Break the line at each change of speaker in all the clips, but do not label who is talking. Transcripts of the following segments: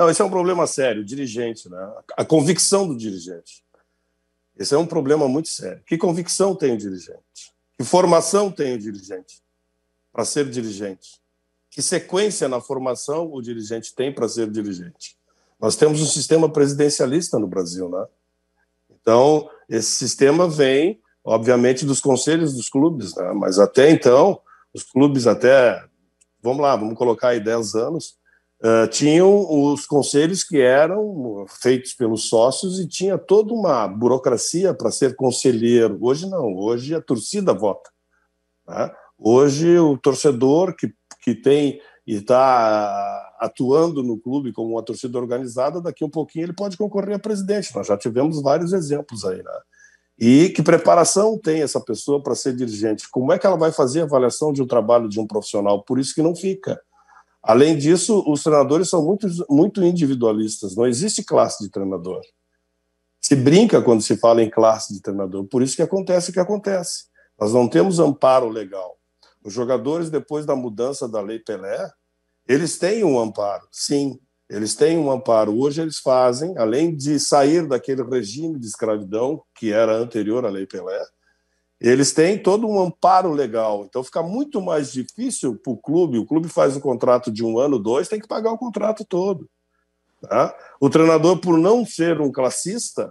Não, esse é um problema sério, dirigente, né? A convicção do dirigente. Esse é um problema muito sério. Que convicção tem o dirigente? Que formação tem o dirigente para ser dirigente? Que sequência na formação o dirigente tem para ser dirigente? Nós temos um sistema presidencialista no Brasil, né? Então, esse sistema vem, obviamente, dos conselhos dos clubes, né? mas até então, os clubes até, vamos lá, vamos colocar aí 10 anos, Uh, tinham os conselhos que eram feitos pelos sócios e tinha toda uma burocracia para ser conselheiro. Hoje não, hoje a torcida vota. Né? Hoje o torcedor que, que tem e está ah, atuando no clube como uma torcida organizada, daqui um pouquinho ele pode concorrer a presidente. Nós já tivemos vários exemplos aí. Né? E que preparação tem essa pessoa para ser dirigente? Como é que ela vai fazer a avaliação de um trabalho de um profissional? Por isso que não fica Além disso, os treinadores são muito, muito individualistas, não existe classe de treinador. Se brinca quando se fala em classe de treinador, por isso que acontece o que acontece. Nós não temos amparo legal. Os jogadores, depois da mudança da Lei Pelé, eles têm um amparo, sim, eles têm um amparo. Hoje eles fazem, além de sair daquele regime de escravidão que era anterior à Lei Pelé, eles têm todo um amparo legal. Então fica muito mais difícil para o clube. O clube faz um contrato de um ano, dois, tem que pagar o contrato todo. Tá? O treinador, por não ser um classista,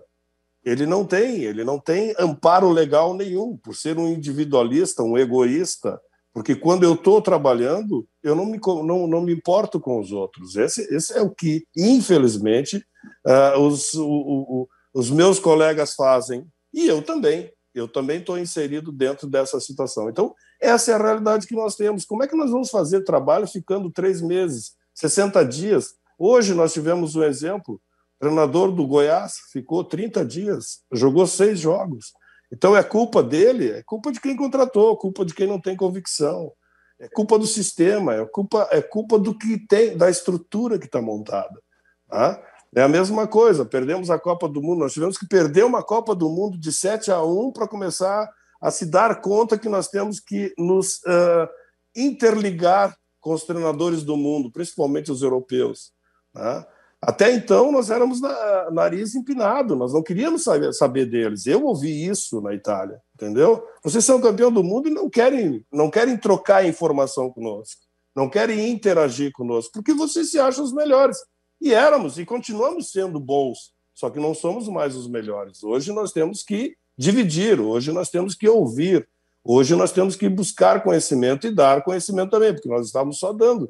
ele não tem, ele não tem amparo legal nenhum, por ser um individualista, um egoísta, porque quando eu estou trabalhando, eu não me, não, não me importo com os outros. Esse, esse é o que, infelizmente, uh, os, o, o, os meus colegas fazem, e eu também eu também estou inserido dentro dessa situação. Então, essa é a realidade que nós temos. Como é que nós vamos fazer trabalho ficando três meses, 60 dias? Hoje nós tivemos um exemplo: o treinador do Goiás ficou 30 dias, jogou seis jogos. Então, é culpa dele, é culpa de quem contratou, culpa de quem não tem convicção, é culpa do sistema, é culpa, é culpa do que tem, da estrutura que está montada. Tá? É a mesma coisa, perdemos a Copa do Mundo, nós tivemos que perder uma Copa do Mundo de 7 a 1 para começar a se dar conta que nós temos que nos uh, interligar com os treinadores do mundo, principalmente os europeus. Né? Até então, nós éramos na, nariz empinado, nós não queríamos saber, saber deles. Eu ouvi isso na Itália, entendeu? Vocês são campeão do mundo e não querem, não querem trocar informação conosco, não querem interagir conosco, porque vocês se acham os melhores. E éramos e continuamos sendo bons, só que não somos mais os melhores. Hoje nós temos que dividir, hoje nós temos que ouvir, hoje nós temos que buscar conhecimento e dar conhecimento também, porque nós estávamos só dando,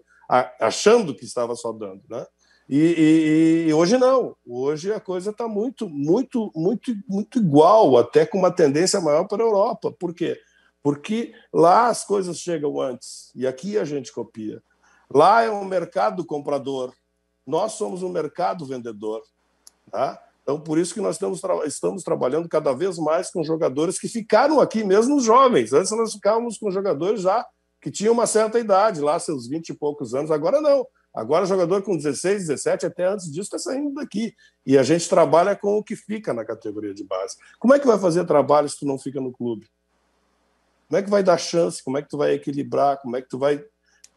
achando que estava só dando, né? E, e, e, hoje não. Hoje a coisa está muito, muito, muito, muito igual, até com uma tendência maior para a Europa. Por quê? Porque lá as coisas chegam antes e aqui a gente copia. Lá é um mercado comprador nós somos um mercado vendedor. Tá? Então, por isso que nós estamos, tra estamos trabalhando cada vez mais com jogadores que ficaram aqui, mesmo os jovens. Antes nós ficávamos com jogadores já que tinham uma certa idade, lá seus 20 e poucos anos, agora não. Agora, jogador com 16, 17, até antes disso, está saindo daqui. E a gente trabalha com o que fica na categoria de base. Como é que vai fazer trabalho se tu não fica no clube? Como é que vai dar chance? Como é que tu vai equilibrar? Como é que tu vai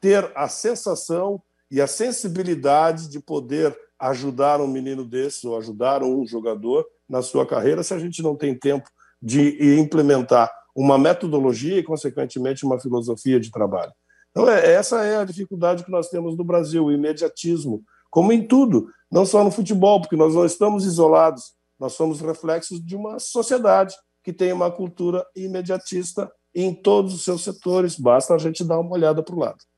ter a sensação e a sensibilidade de poder ajudar um menino desse ou ajudar um jogador na sua carreira se a gente não tem tempo de implementar uma metodologia e, consequentemente, uma filosofia de trabalho. Então, é, essa é a dificuldade que nós temos no Brasil, o imediatismo, como em tudo, não só no futebol, porque nós não estamos isolados, nós somos reflexos de uma sociedade que tem uma cultura imediatista em todos os seus setores, basta a gente dar uma olhada para o lado.